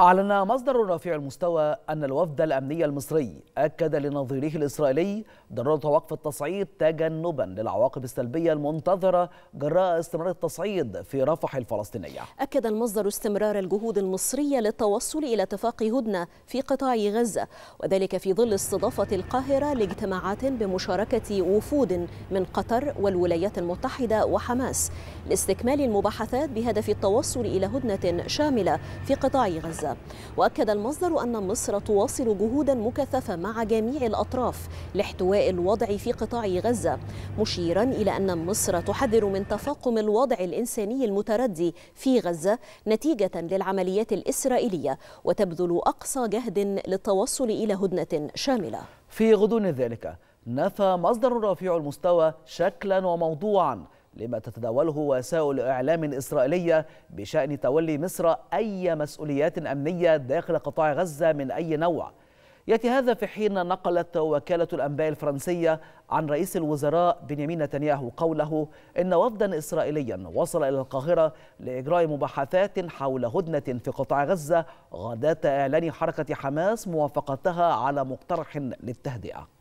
أعلن مصدر رفيع المستوى أن الوفد الأمني المصري أكد لنظيره الإسرائيلي ضرورة وقف التصعيد تجنبا للعواقب السلبية المنتظرة جراء استمرار التصعيد في رفح الفلسطينية أكد المصدر استمرار الجهود المصرية للتوصل إلى اتفاق هدنة في قطاع غزة وذلك في ظل استضافة القاهرة لاجتماعات بمشاركة وفود من قطر والولايات المتحدة وحماس لاستكمال المباحثات بهدف التوصل إلى هدنة شاملة في قطاع غزة غزة وأكد المصدر أن مصر تواصل جهودا مكثفة مع جميع الأطراف لاحتواء الوضع في قطاع غزة مشيرا إلى أن مصر تحذر من تفاقم الوضع الإنساني المتردي في غزة نتيجة للعمليات الإسرائيلية وتبذل أقصى جهد للتوصل إلى هدنة شاملة في غضون ذلك نفى مصدر رفيع المستوى شكلا وموضوعا لما تتداوله وسائل إعلام إسرائيلية بشأن تولي مصر أي مسؤوليات أمنية داخل قطاع غزة من أي نوع يأتي هذا في حين نقلت وكالة الأنباء الفرنسية عن رئيس الوزراء بنيامين نتنياهو قوله إن وفدا إسرائيليا وصل إلى القاهرة لإجراء مباحثات حول هدنة في قطاع غزة غداة إعلان حركة حماس موافقتها على مقترح للتهدئة